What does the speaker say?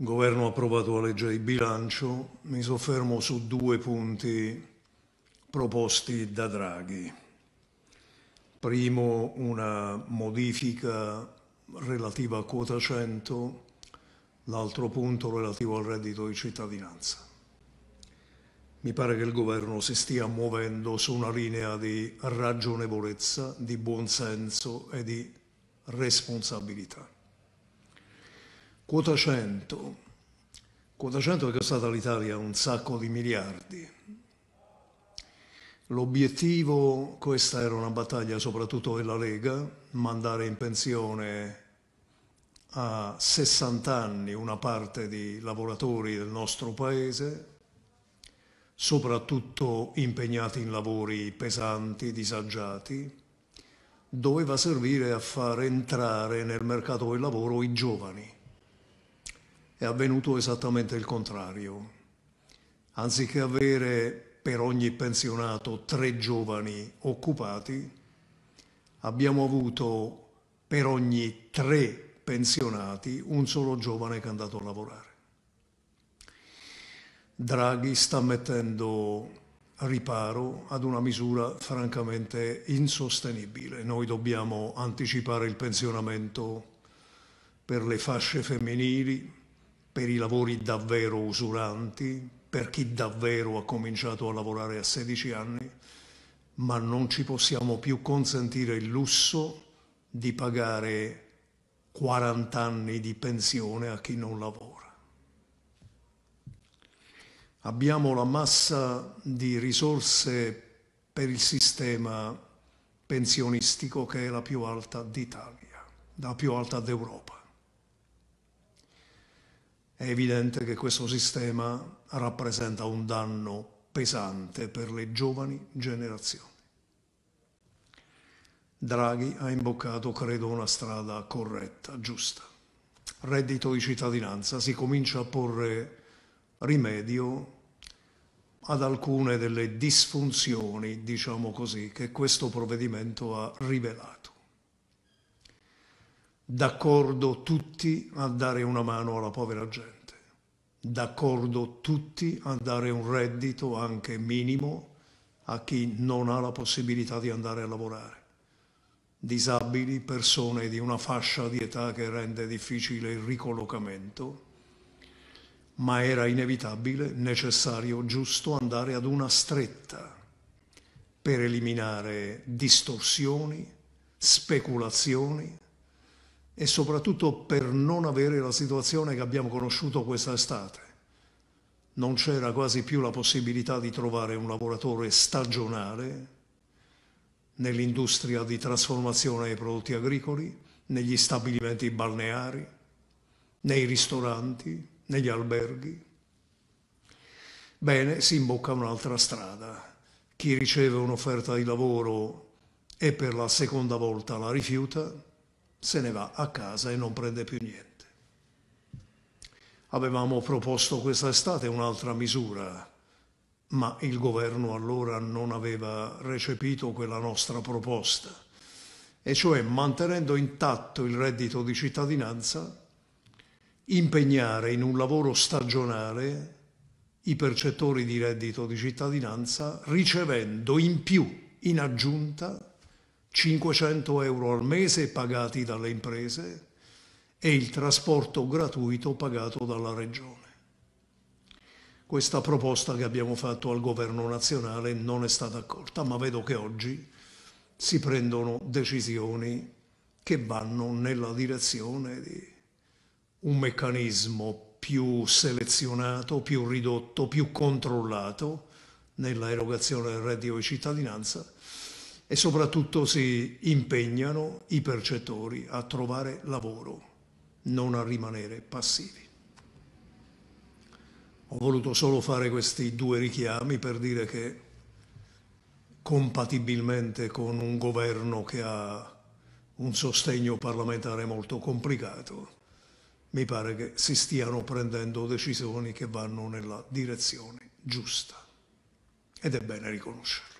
governo approvato la legge di bilancio, mi soffermo su due punti proposti da Draghi. Primo, una modifica relativa a quota 100, l'altro punto relativo al reddito di cittadinanza. Mi pare che il governo si stia muovendo su una linea di ragionevolezza, di buonsenso e di responsabilità. Quota 100. Quota 100 è costata all'Italia un sacco di miliardi. L'obiettivo, questa era una battaglia soprattutto della Lega, mandare in pensione a 60 anni una parte di lavoratori del nostro paese, soprattutto impegnati in lavori pesanti, disagiati, doveva servire a far entrare nel mercato del lavoro i giovani è avvenuto esattamente il contrario. Anziché avere per ogni pensionato tre giovani occupati, abbiamo avuto per ogni tre pensionati un solo giovane che è andato a lavorare. Draghi sta mettendo riparo ad una misura francamente insostenibile. Noi dobbiamo anticipare il pensionamento per le fasce femminili, per i lavori davvero usuranti, per chi davvero ha cominciato a lavorare a 16 anni, ma non ci possiamo più consentire il lusso di pagare 40 anni di pensione a chi non lavora. Abbiamo la massa di risorse per il sistema pensionistico che è la più alta d'Italia, la più alta d'Europa. È evidente che questo sistema rappresenta un danno pesante per le giovani generazioni. Draghi ha imboccato, credo, una strada corretta, giusta. Reddito di cittadinanza si comincia a porre rimedio ad alcune delle disfunzioni, diciamo così, che questo provvedimento ha rivelato d'accordo tutti a dare una mano alla povera gente, d'accordo tutti a dare un reddito anche minimo a chi non ha la possibilità di andare a lavorare, disabili, persone di una fascia di età che rende difficile il ricollocamento, ma era inevitabile, necessario, giusto andare ad una stretta per eliminare distorsioni, speculazioni, e soprattutto per non avere la situazione che abbiamo conosciuto questa estate. Non c'era quasi più la possibilità di trovare un lavoratore stagionale nell'industria di trasformazione dei prodotti agricoli, negli stabilimenti balneari, nei ristoranti, negli alberghi. Bene, si imbocca un'altra strada. Chi riceve un'offerta di lavoro e per la seconda volta la rifiuta se ne va a casa e non prende più niente. Avevamo proposto quest'estate un'altra misura, ma il governo allora non aveva recepito quella nostra proposta, e cioè mantenendo intatto il reddito di cittadinanza, impegnare in un lavoro stagionale i percettori di reddito di cittadinanza ricevendo in più, in aggiunta, 500 euro al mese pagati dalle imprese e il trasporto gratuito pagato dalla Regione. Questa proposta che abbiamo fatto al governo nazionale non è stata accolta, ma vedo che oggi si prendono decisioni che vanno nella direzione di un meccanismo più selezionato, più ridotto, più controllato nella erogazione del reddito di cittadinanza e soprattutto si impegnano i percettori a trovare lavoro, non a rimanere passivi. Ho voluto solo fare questi due richiami per dire che compatibilmente con un governo che ha un sostegno parlamentare molto complicato, mi pare che si stiano prendendo decisioni che vanno nella direzione giusta ed è bene riconoscerlo.